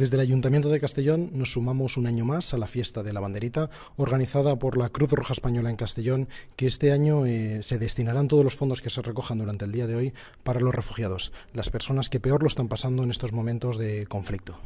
Desde el Ayuntamiento de Castellón nos sumamos un año más a la fiesta de la banderita organizada por la Cruz Roja Española en Castellón, que este año eh, se destinarán todos los fondos que se recojan durante el día de hoy para los refugiados, las personas que peor lo están pasando en estos momentos de conflicto.